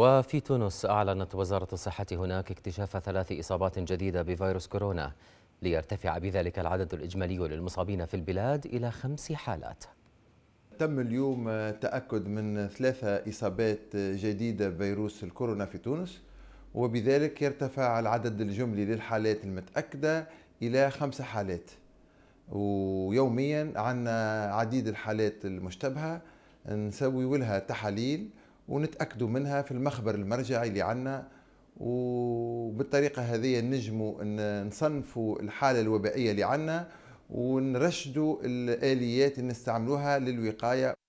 وفي تونس أعلنت وزارة الصحة هناك اكتشاف ثلاث إصابات جديدة بفيروس كورونا ليرتفع بذلك العدد الإجمالي للمصابين في البلاد إلى خمس حالات تم اليوم تأكد من ثلاثة إصابات جديدة بفيروس الكورونا في تونس وبذلك يرتفع العدد الجملي للحالات المتأكدة إلى خمس حالات ويوميا عندنا عديد الحالات المشتبهة نسوي لها تحاليل ونتأكدوا منها في المخبر المرجعي اللي عندنا وبالطريقة هذه نجموا نصنفوا الحالة الوبائية اللي عندنا ونرشدوا الآليات اللي نستعملوها للوقاية